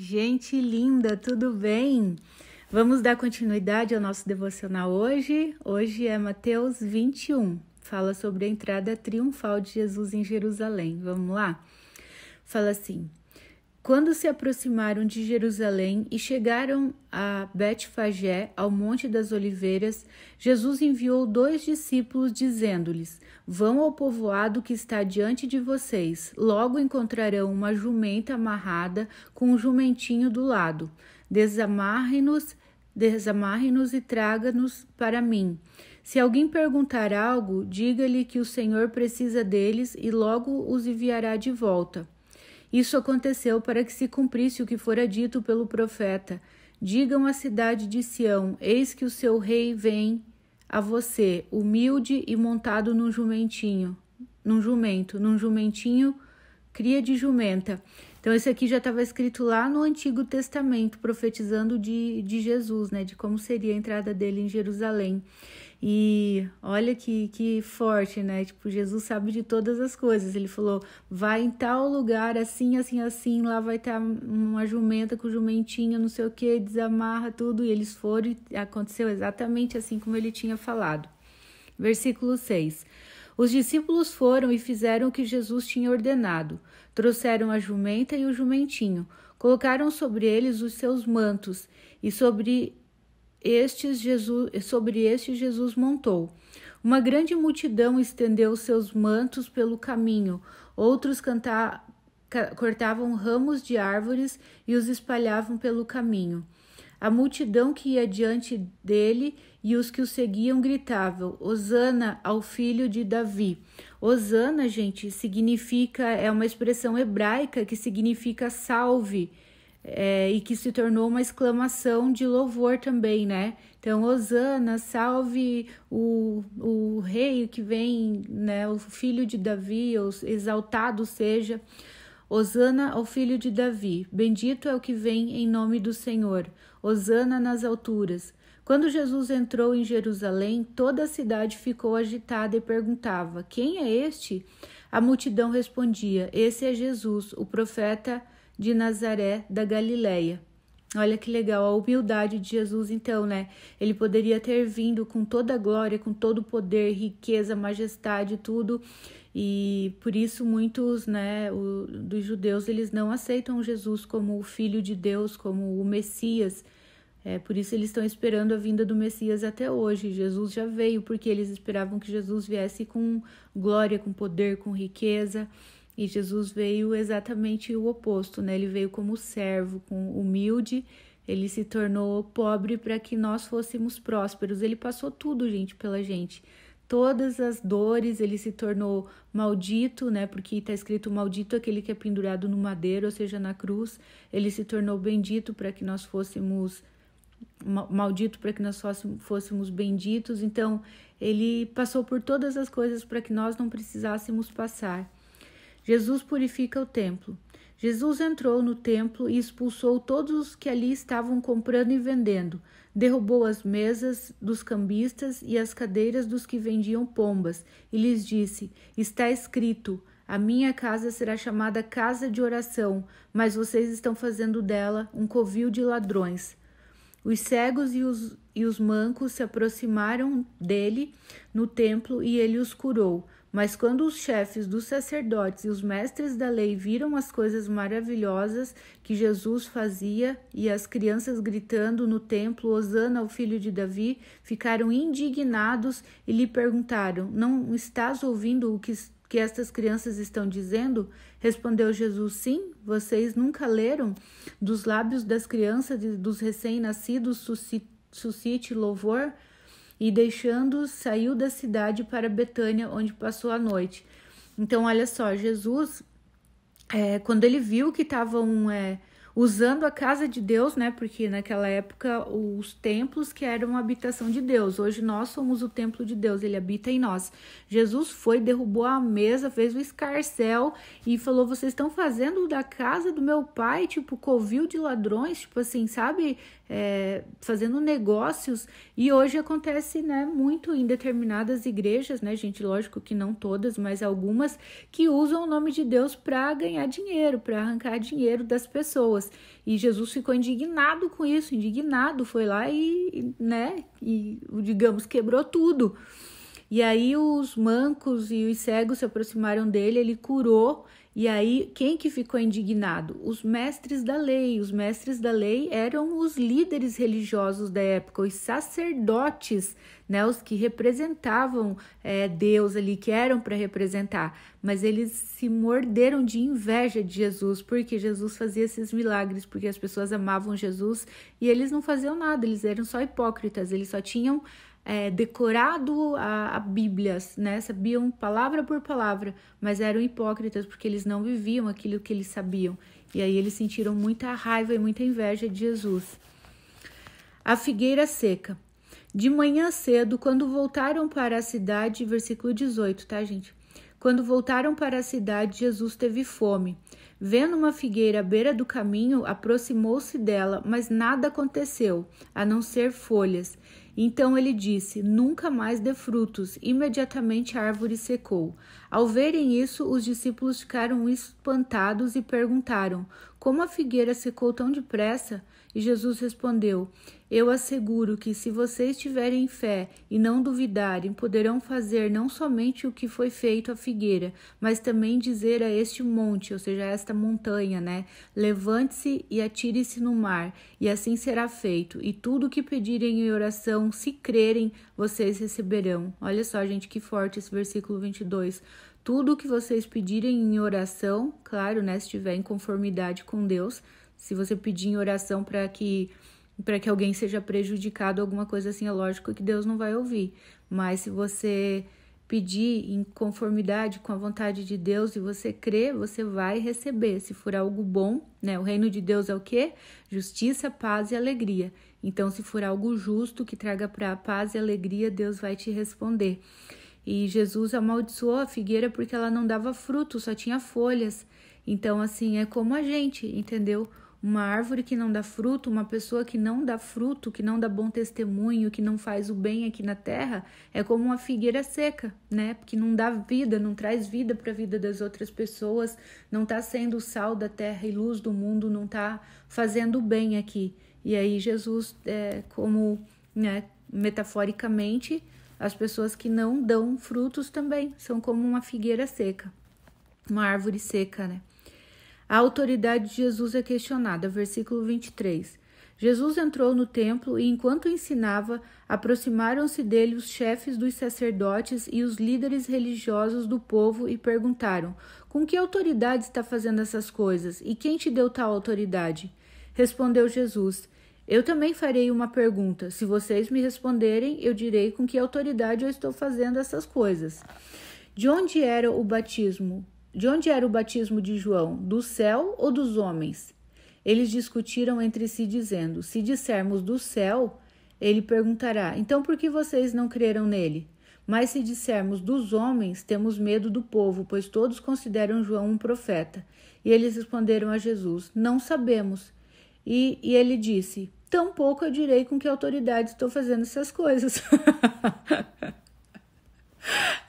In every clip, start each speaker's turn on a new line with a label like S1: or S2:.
S1: Gente linda, tudo bem? Vamos dar continuidade ao nosso devocional hoje. Hoje é Mateus 21, fala sobre a entrada triunfal de Jesus em Jerusalém. Vamos lá? Fala assim: quando se aproximaram de Jerusalém e chegaram a Betfagé, ao Monte das Oliveiras, Jesus enviou dois discípulos, dizendo-lhes: Vão ao povoado que está diante de vocês. Logo encontrarão uma jumenta amarrada com um jumentinho do lado. Desamarre-nos, desamarre-nos e traga-nos para mim. Se alguém perguntar algo, diga-lhe que o Senhor precisa deles e logo os enviará de volta. Isso aconteceu para que se cumprisse o que fora dito pelo profeta: Digam à cidade de Sião: Eis que o seu rei vem a você, humilde e montado num jumentinho, num jumento, num jumentinho, cria de jumenta. Então, esse aqui já estava escrito lá no Antigo Testamento, profetizando de, de Jesus, né? De como seria a entrada dele em Jerusalém. E olha que, que forte, né? Tipo, Jesus sabe de todas as coisas. Ele falou: vai em tal lugar, assim, assim, assim, lá vai estar tá uma jumenta com jumentinho, não sei o que, desamarra tudo. E eles foram e aconteceu exatamente assim como ele tinha falado. Versículo 6. Os discípulos foram e fizeram o que Jesus tinha ordenado. Trouxeram a jumenta e o jumentinho, colocaram sobre eles os seus mantos e sobre estes Jesus, sobre este Jesus montou. Uma grande multidão estendeu seus mantos pelo caminho, outros canta, cortavam ramos de árvores e os espalhavam pelo caminho. A multidão que ia diante dele e os que o seguiam gritavam: Osana ao filho de Davi. Osana, gente, significa, é uma expressão hebraica que significa salve é, e que se tornou uma exclamação de louvor também, né? Então, Osana, salve o, o rei que vem, né? O filho de Davi, exaltado seja. Osana ao filho de Davi, bendito é o que vem em nome do Senhor. Osana nas alturas. Quando Jesus entrou em Jerusalém, toda a cidade ficou agitada e perguntava: Quem é este? A multidão respondia: Esse é Jesus, o profeta de Nazaré da Galileia. Olha que legal a humildade de Jesus, então, né? Ele poderia ter vindo com toda a glória, com todo o poder, riqueza, majestade, tudo. E por isso muitos, né, o, dos judeus, eles não aceitam Jesus como o filho de Deus, como o Messias. É, por isso eles estão esperando a vinda do Messias até hoje. Jesus já veio porque eles esperavam que Jesus viesse com glória, com poder, com riqueza. E Jesus veio exatamente o oposto, né? Ele veio como servo, com humilde, ele se tornou pobre para que nós fôssemos prósperos. Ele passou tudo, gente, pela gente. Todas as dores, ele se tornou maldito, né? Porque está escrito maldito aquele que é pendurado no madeiro, ou seja, na cruz. Ele se tornou bendito para que nós fôssemos maldito para que nós fôssemos benditos. Então, ele passou por todas as coisas para que nós não precisássemos passar. Jesus purifica o templo. Jesus entrou no templo e expulsou todos os que ali estavam comprando e vendendo. Derrubou as mesas dos cambistas e as cadeiras dos que vendiam pombas e lhes disse: Está escrito: A minha casa será chamada casa de oração, mas vocês estão fazendo dela um covil de ladrões. Os cegos e os, e os mancos se aproximaram dele no templo e ele os curou. Mas quando os chefes dos sacerdotes e os mestres da lei viram as coisas maravilhosas que Jesus fazia e as crianças gritando no templo Osana ao filho de Davi, ficaram indignados e lhe perguntaram: Não estás ouvindo o que que estas crianças estão dizendo? Respondeu Jesus: Sim, vocês nunca leram? Dos lábios das crianças e dos recém-nascidos suscite louvor? e deixando saiu da cidade para Betânia, onde passou a noite. Então, olha só, Jesus, é, quando ele viu que estavam é, usando a casa de Deus, né? Porque naquela época os templos que eram a habitação de Deus. Hoje nós somos o templo de Deus, ele habita em nós. Jesus foi, derrubou a mesa, fez o escarcel e falou: "Vocês estão fazendo da casa do meu pai tipo covil de ladrões, tipo assim, sabe? é, fazendo negócios e hoje acontece né, muito em determinadas igrejas, né, gente? Lógico que não todas, mas algumas que usam o nome de Deus para ganhar dinheiro, para arrancar dinheiro das pessoas. E Jesus ficou indignado com isso, indignado, foi lá e, né, e digamos, quebrou tudo. E aí os mancos e os cegos se aproximaram dele, ele curou e aí, quem que ficou indignado? Os mestres da lei. Os mestres da lei eram os líderes religiosos da época, os sacerdotes, né? Os que representavam é, Deus ali, que eram para representar. Mas eles se morderam de inveja de Jesus, porque Jesus fazia esses milagres, porque as pessoas amavam Jesus e eles não faziam nada, eles eram só hipócritas, eles só tinham é, decorado a, a Bíblia, né? sabiam palavra por palavra, mas eram hipócritas porque eles não viviam aquilo que eles sabiam. E aí eles sentiram muita raiva e muita inveja de Jesus. A figueira seca. De manhã cedo, quando voltaram para a cidade, versículo 18, tá, gente? Quando voltaram para a cidade, Jesus teve fome. Vendo uma figueira à beira do caminho, aproximou-se dela, mas nada aconteceu, a não ser folhas. Então ele disse: Nunca mais dê frutos. Imediatamente a árvore secou. Ao verem isso, os discípulos ficaram espantados e perguntaram: Como a figueira secou tão depressa? E Jesus respondeu: Eu asseguro que, se vocês tiverem fé e não duvidarem, poderão fazer não somente o que foi feito à figueira, mas também dizer a este monte, ou seja, a esta montanha, né? Levante-se e atire-se no mar, e assim será feito. E tudo o que pedirem em oração, se crerem, vocês receberão. Olha só, gente, que forte esse versículo 22 tudo o que vocês pedirem em oração, claro, né, se estiver em conformidade com Deus, se você pedir em oração para que para que alguém seja prejudicado, alguma coisa assim, é lógico que Deus não vai ouvir. Mas se você pedir em conformidade com a vontade de Deus e você crer, você vai receber. Se for algo bom, né? O reino de Deus é o quê? Justiça, paz e alegria. Então, se for algo justo que traga para a paz e alegria, Deus vai te responder. E Jesus amaldiçoou a figueira porque ela não dava fruto, só tinha folhas. Então, assim, é como a gente, entendeu? Uma árvore que não dá fruto, uma pessoa que não dá fruto, que não dá bom testemunho, que não faz o bem aqui na terra, é como uma figueira seca, né? Que não dá vida, não traz vida para a vida das outras pessoas, não está sendo sal da terra e luz do mundo, não está fazendo bem aqui. E aí Jesus, é, como né, metaforicamente, as pessoas que não dão frutos também são como uma figueira seca, uma árvore seca, né? A autoridade de Jesus é questionada, versículo 23. Jesus entrou no templo e, enquanto ensinava, aproximaram-se dele os chefes dos sacerdotes e os líderes religiosos do povo e perguntaram: Com que autoridade está fazendo essas coisas? E quem te deu tal autoridade? Respondeu Jesus: Eu também farei uma pergunta. Se vocês me responderem, eu direi com que autoridade eu estou fazendo essas coisas. De onde era o batismo? De onde era o batismo de João? Do céu ou dos homens? Eles discutiram entre si, dizendo: Se dissermos do céu, ele perguntará: Então por que vocês não creram nele? Mas se dissermos dos homens, temos medo do povo, pois todos consideram João um profeta. E eles responderam a Jesus: Não sabemos. E, e ele disse: Tampouco eu direi com que autoridade estou fazendo essas coisas.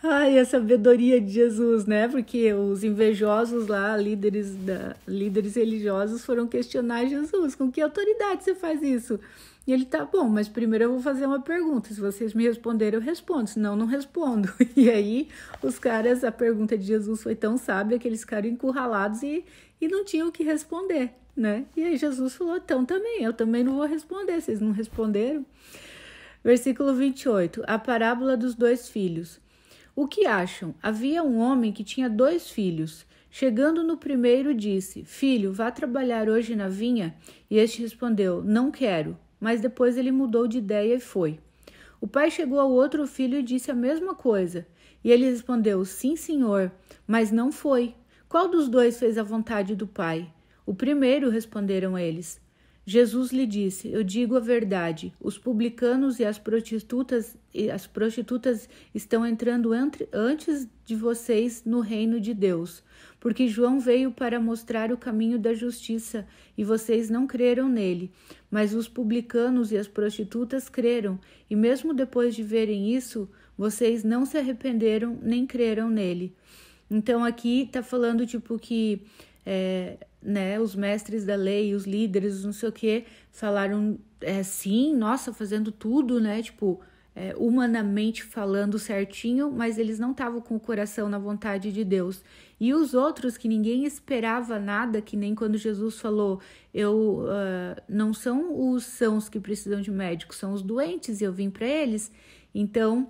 S1: Ai, a sabedoria de Jesus, né? Porque os invejosos lá, líderes, da, líderes religiosos, foram questionar Jesus: com que autoridade você faz isso? E ele tá bom, mas primeiro eu vou fazer uma pergunta. Se vocês me responderem, eu respondo, senão não respondo. E aí, os caras, a pergunta de Jesus foi tão sábia que eles ficaram encurralados e, e não tinham o que responder, né? E aí Jesus falou: então também, eu também não vou responder, vocês não responderam. Versículo 28. A parábola dos dois filhos. O que acham? Havia um homem que tinha dois filhos. Chegando no primeiro, disse: Filho, vá trabalhar hoje na vinha? E este respondeu: Não quero. Mas depois ele mudou de ideia e foi. O pai chegou ao outro filho e disse a mesma coisa. E ele respondeu: Sim, senhor, mas não foi. Qual dos dois fez a vontade do pai? O primeiro, responderam eles. Jesus lhe disse: Eu digo a verdade. Os publicanos e as prostitutas, e as prostitutas estão entrando entre, antes de vocês no reino de Deus, porque João veio para mostrar o caminho da justiça e vocês não creram nele. Mas os publicanos e as prostitutas creram, e mesmo depois de verem isso, vocês não se arrependeram nem creram nele. Então aqui está falando tipo que é, né, os mestres da lei, os líderes, não sei o que, falaram é, sim, nossa, fazendo tudo, né? Tipo, é, humanamente falando certinho, mas eles não estavam com o coração na vontade de Deus. E os outros que ninguém esperava nada, que nem quando Jesus falou, eu uh, não são os sãos que precisam de médicos, são os doentes e eu vim para eles. Então,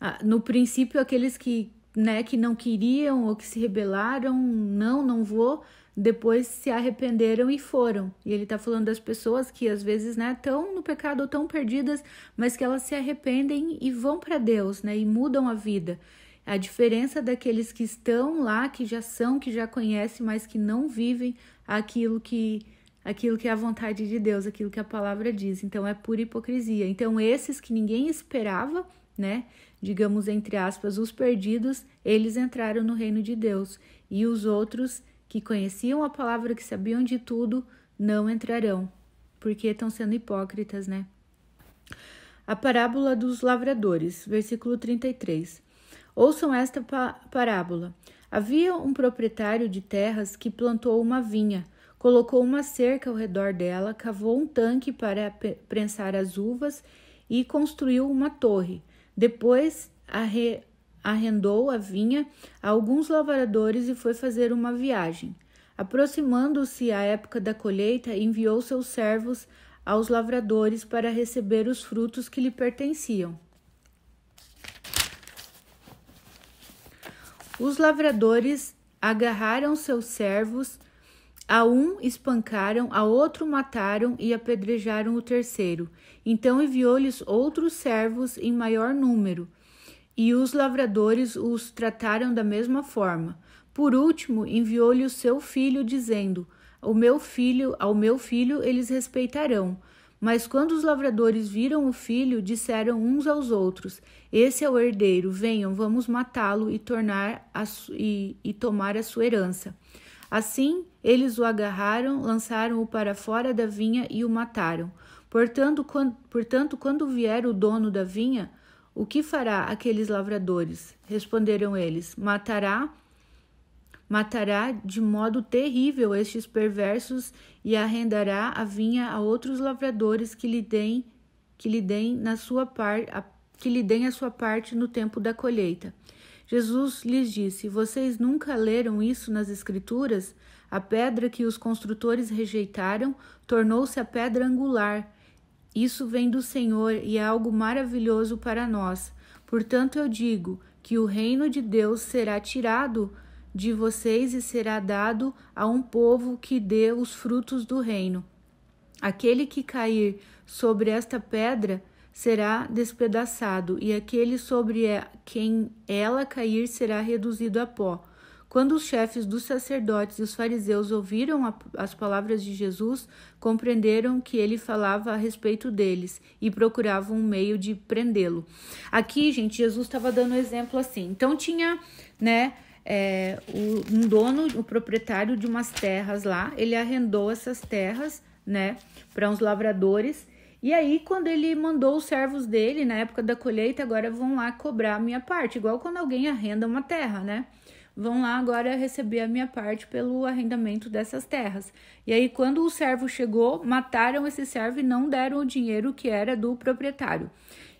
S1: ah, no princípio, aqueles que né, que não queriam ou que se rebelaram, não, não vou, depois se arrependeram e foram. E ele está falando das pessoas que às vezes, né, estão no pecado ou tão perdidas, mas que elas se arrependem e vão para Deus, né, e mudam a vida. A diferença daqueles que estão lá, que já são, que já conhecem, mas que não vivem aquilo que aquilo que é a vontade de Deus, aquilo que a palavra diz. Então é pura hipocrisia. Então esses que ninguém esperava, né? digamos entre aspas, os perdidos, eles entraram no reino de Deus, e os outros que conheciam a palavra, que sabiam de tudo, não entrarão, porque estão sendo hipócritas, né? A parábola dos lavradores, versículo 33. Ouçam esta parábola. Havia um proprietário de terras que plantou uma vinha, colocou uma cerca ao redor dela, cavou um tanque para prensar as uvas e construiu uma torre depois arre, arrendou a vinha a alguns lavradores e foi fazer uma viagem. Aproximando-se a época da colheita, enviou seus servos aos lavradores para receber os frutos que lhe pertenciam. Os lavradores agarraram seus servos a um espancaram, a outro mataram e apedrejaram o terceiro. Então enviou-lhes outros servos em maior número, e os lavradores os trataram da mesma forma. Por último, enviou-lhe o seu filho, dizendo: O meu filho, ao meu filho eles respeitarão. Mas quando os lavradores viram o filho, disseram uns aos outros: Esse é o herdeiro, venham, vamos matá-lo e tornar a, e, e tomar a sua herança. Assim, eles o agarraram, lançaram-o para fora da vinha e o mataram. Portanto quando, portanto, quando vier o dono da vinha, o que fará aqueles lavradores? Responderam eles: Matará, matará de modo terrível estes perversos e arrendará a vinha a outros lavradores que lhe deem, que lhe deem na sua par, a, que lhe deem a sua parte no tempo da colheita. Jesus lhes disse: Vocês nunca leram isso nas Escrituras? A pedra que os construtores rejeitaram tornou-se a pedra angular. Isso vem do Senhor e é algo maravilhoso para nós. Portanto, eu digo que o reino de Deus será tirado de vocês e será dado a um povo que dê os frutos do reino. Aquele que cair sobre esta pedra será despedaçado, e aquele sobre quem ela cair será reduzido a pó. Quando os chefes dos sacerdotes e os fariseus ouviram as palavras de Jesus, compreenderam que ele falava a respeito deles e procuravam um meio de prendê-lo. Aqui, gente, Jesus estava dando um exemplo assim. Então tinha, né, é, um dono, o proprietário de umas terras lá, ele arrendou essas terras, né, para uns lavradores e aí, quando ele mandou os servos dele, na época da colheita, agora vão lá cobrar a minha parte, igual quando alguém arrenda uma terra, né? Vão lá agora receber a minha parte pelo arrendamento dessas terras. E aí, quando o servo chegou, mataram esse servo e não deram o dinheiro que era do proprietário.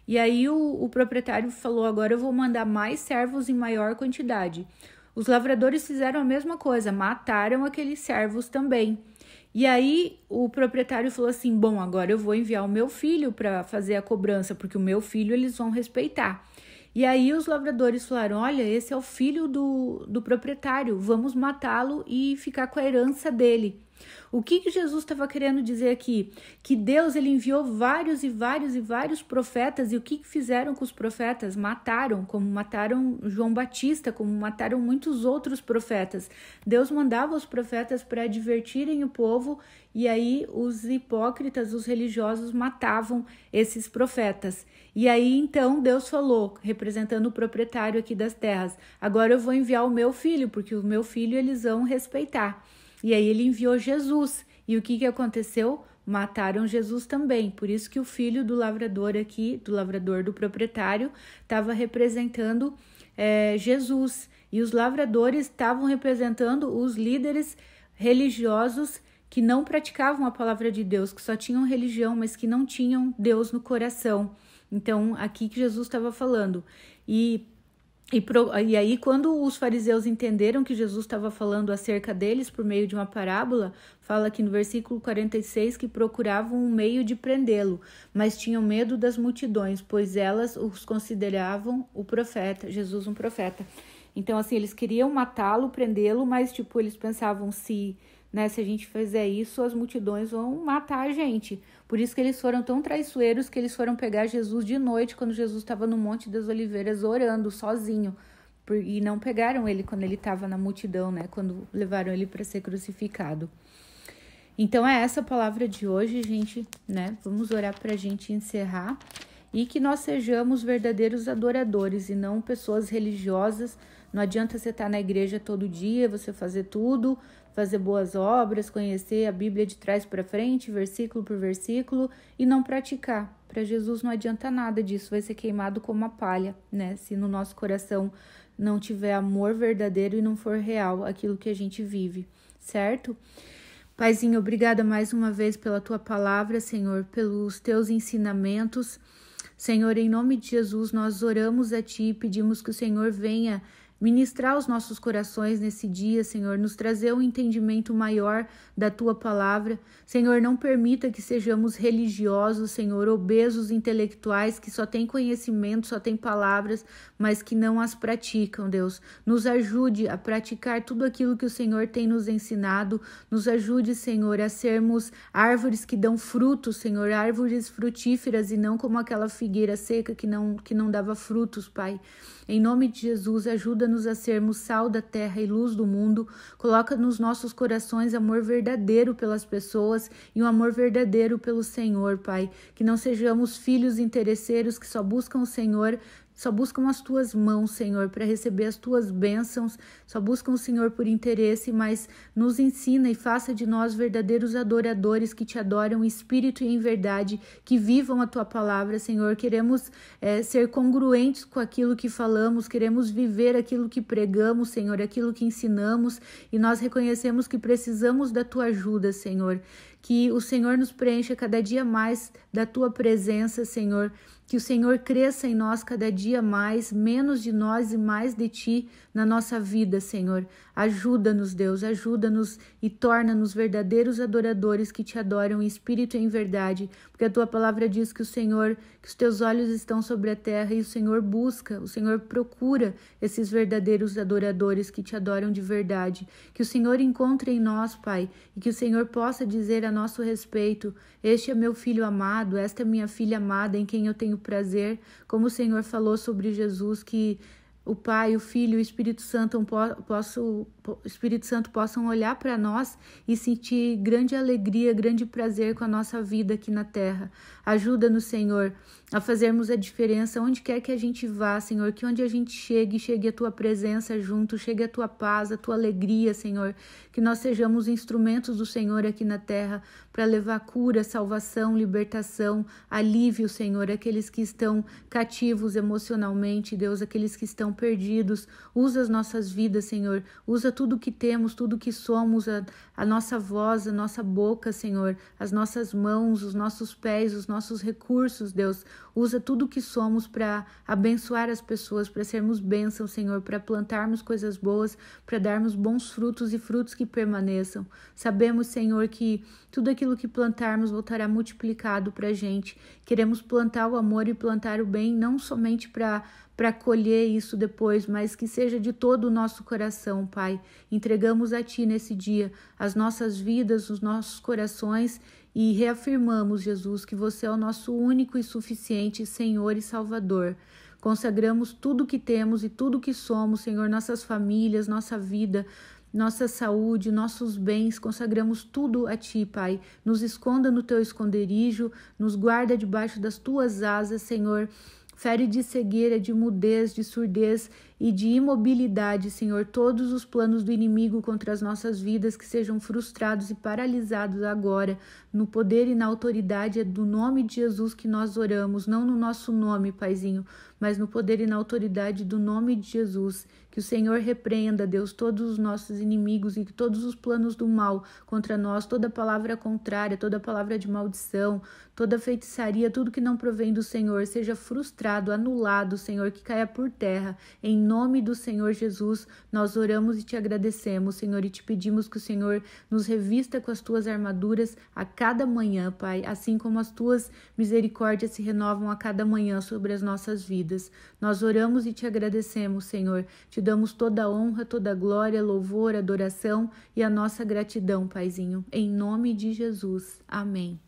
S1: E aí, o, o proprietário falou: agora eu vou mandar mais servos em maior quantidade. Os lavradores fizeram a mesma coisa, mataram aqueles servos também. E aí o proprietário falou assim: "Bom, agora eu vou enviar o meu filho para fazer a cobrança, porque o meu filho eles vão respeitar". E aí os lavradores falaram: "Olha, esse é o filho do, do proprietário, vamos matá-lo e ficar com a herança dele". O que, que Jesus estava querendo dizer aqui? Que Deus ele enviou vários e vários e vários profetas, e o que, que fizeram com os profetas? Mataram, como mataram João Batista, como mataram muitos outros profetas. Deus mandava os profetas para advertirem o povo, e aí os hipócritas, os religiosos, matavam esses profetas. E aí então Deus falou, representando o proprietário aqui das terras: agora eu vou enviar o meu filho, porque o meu filho eles vão respeitar. E aí ele enviou Jesus. E o que, que aconteceu? Mataram Jesus também. Por isso que o filho do lavrador aqui, do lavrador do proprietário, estava representando é, Jesus. E os lavradores estavam representando os líderes religiosos que não praticavam a palavra de Deus, que só tinham religião, mas que não tinham Deus no coração. Então, aqui que Jesus estava falando. E e, pro, e, aí, quando os fariseus entenderam que Jesus estava falando acerca deles por meio de uma parábola, fala aqui no versículo 46 que procuravam um meio de prendê-lo, mas tinham medo das multidões, pois elas os consideravam o profeta, Jesus um profeta. Então, assim, eles queriam matá-lo, prendê-lo, mas, tipo, eles pensavam se né? Se a gente fizer isso, as multidões vão matar a gente. Por isso que eles foram tão traiçoeiros que eles foram pegar Jesus de noite, quando Jesus estava no Monte das Oliveiras orando sozinho. E não pegaram ele quando ele estava na multidão, né? Quando levaram ele para ser crucificado. Então é essa a palavra de hoje, gente, né? Vamos orar para a gente encerrar e que nós sejamos verdadeiros adoradores e não pessoas religiosas. Não adianta você estar tá na igreja todo dia, você fazer tudo, fazer boas obras, conhecer a Bíblia de trás para frente, versículo por versículo, e não praticar. Para Jesus não adianta nada disso, vai ser queimado como a palha, né? Se no nosso coração não tiver amor verdadeiro e não for real aquilo que a gente vive, certo? Paizinho, obrigada mais uma vez pela tua palavra, Senhor, pelos teus ensinamentos. Senhor, em nome de Jesus, nós oramos a ti e pedimos que o Senhor venha Ministrar os nossos corações nesse dia, Senhor, nos trazer um entendimento maior da tua palavra. Senhor, não permita que sejamos religiosos, Senhor, obesos intelectuais que só têm conhecimento, só têm palavras, mas que não as praticam, Deus. Nos ajude a praticar tudo aquilo que o Senhor tem nos ensinado. Nos ajude, Senhor, a sermos árvores que dão frutos, Senhor, árvores frutíferas e não como aquela figueira seca que não que não dava frutos, Pai. Em nome de Jesus, ajuda ajuda-nos a sermos sal da terra e luz do mundo, coloca nos nossos corações amor verdadeiro pelas pessoas e um amor verdadeiro pelo Senhor, Pai. Que não sejamos filhos interesseiros que só buscam o Senhor só buscam as tuas mãos, Senhor, para receber as tuas bênçãos, só buscam o Senhor por interesse, mas nos ensina e faça de nós verdadeiros adoradores que te adoram espírito e em verdade, que vivam a tua palavra, Senhor. Queremos é, ser congruentes com aquilo que falamos, queremos viver aquilo que pregamos, Senhor, aquilo que ensinamos, e nós reconhecemos que precisamos da tua ajuda, Senhor que o Senhor nos preencha cada dia mais da tua presença, Senhor, que o Senhor cresça em nós cada dia mais, menos de nós e mais de ti, na nossa vida, Senhor. Ajuda-nos, Deus, ajuda-nos e torna-nos verdadeiros adoradores que te adoram em espírito e em verdade, porque a tua palavra diz que o Senhor, que os teus olhos estão sobre a terra e o Senhor busca, o Senhor procura esses verdadeiros adoradores que te adoram de verdade. Que o Senhor encontre em nós, Pai, e que o Senhor possa dizer a nosso respeito: Este é meu filho amado, esta é minha filha amada, em quem eu tenho prazer, como o Senhor falou sobre Jesus que o Pai, o Filho e o Espírito Santo posso Espírito Santo possam olhar para nós e sentir grande alegria, grande prazer com a nossa vida aqui na terra. Ajuda-nos, Senhor, a fazermos a diferença onde quer que a gente vá, Senhor, que onde a gente chegue, chegue a tua presença junto, chegue a tua paz, a tua alegria, Senhor, que nós sejamos instrumentos do Senhor aqui na terra para levar cura, salvação, libertação, alívio, Senhor, aqueles que estão cativos emocionalmente, Deus, aqueles que estão perdidos. Usa as nossas vidas, Senhor. Usa tudo que temos, tudo que somos, a, a nossa voz, a nossa boca, Senhor, as nossas mãos, os nossos pés, os nossos recursos, Deus. Usa tudo que somos para abençoar as pessoas, para sermos bênção, Senhor, para plantarmos coisas boas, para darmos bons frutos e frutos que permaneçam. Sabemos, Senhor, que tudo aquilo que plantarmos voltará multiplicado para a gente. Queremos plantar o amor e plantar o bem, não somente para para colher isso depois, mas que seja de todo o nosso coração, Pai. Entregamos a Ti nesse dia as nossas vidas, os nossos corações e reafirmamos, Jesus, que você é o nosso único e suficiente Senhor e Salvador. Consagramos tudo que temos e tudo que somos, Senhor, nossas famílias, nossa vida, nossa saúde, nossos bens, consagramos tudo a Ti, Pai. Nos esconda no Teu esconderijo, nos guarda debaixo das Tuas asas, Senhor fere de cegueira, de mudez, de surdez, e de imobilidade, Senhor, todos os planos do inimigo contra as nossas vidas que sejam frustrados e paralisados agora, no poder e na autoridade é do nome de Jesus que nós oramos, não no nosso nome, Paizinho, mas no poder e na autoridade do nome de Jesus. Que o Senhor repreenda, Deus, todos os nossos inimigos e que todos os planos do mal contra nós, toda palavra contrária, toda palavra de maldição, toda feitiçaria, tudo que não provém do Senhor, seja frustrado, anulado, Senhor, que caia por terra, em nome do Senhor Jesus, nós oramos e te agradecemos, Senhor, e te pedimos que o Senhor nos revista com as tuas armaduras a cada manhã, Pai, assim como as tuas misericórdias se renovam a cada manhã sobre as nossas vidas. Nós oramos e te agradecemos, Senhor. Te damos toda a honra, toda a glória, louvor, adoração e a nossa gratidão, Paizinho. Em nome de Jesus. Amém.